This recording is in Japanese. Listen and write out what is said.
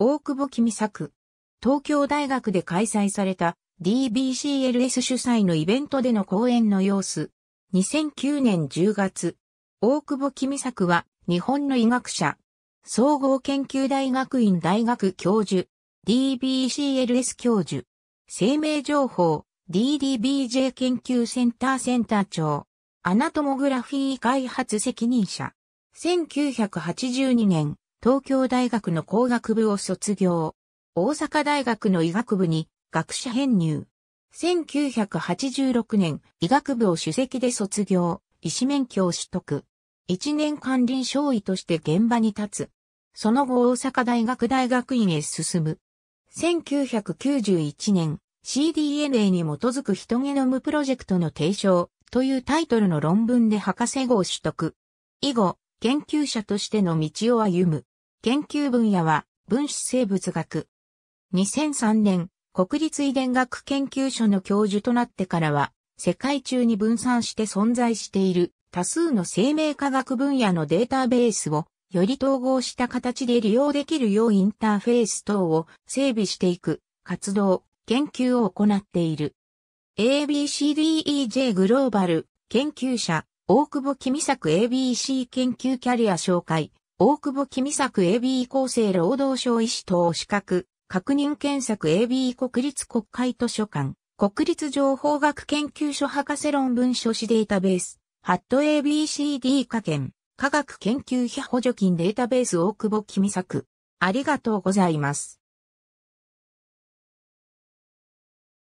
大久保君作。東京大学で開催された DBCLS 主催のイベントでの講演の様子。2009年10月、大久保君作は日本の医学者、総合研究大学院大学教授、DBCLS 教授、生命情報、DDBJ 研究センターセンター長、アナトモグラフィー開発責任者、1982年、東京大学の工学部を卒業。大阪大学の医学部に学者編入。1986年、医学部を主席で卒業、医師免許を取得。一年間臨床医として現場に立つ。その後大阪大学大学院へ進む。1991年、CDNA に基づくヒトゲノムプロジェクトの提唱というタイトルの論文で博士号を取得。以後、研究者としての道を歩む。研究分野は分子生物学。2003年、国立遺伝学研究所の教授となってからは、世界中に分散して存在している多数の生命科学分野のデータベースをより統合した形で利用できるようインターフェース等を整備していく活動、研究を行っている。ABCDEJ グローバル研究者大久保君作 ABC 研究キャリア紹介大久保君作 AB 厚生労働省医師等資格、確認検索 AB 国立国会図書館、国立情報学研究所博士論文書士データベース、ハット ABCD 科研、科学研究費補助金データベース大久保君作。ありがとうございます。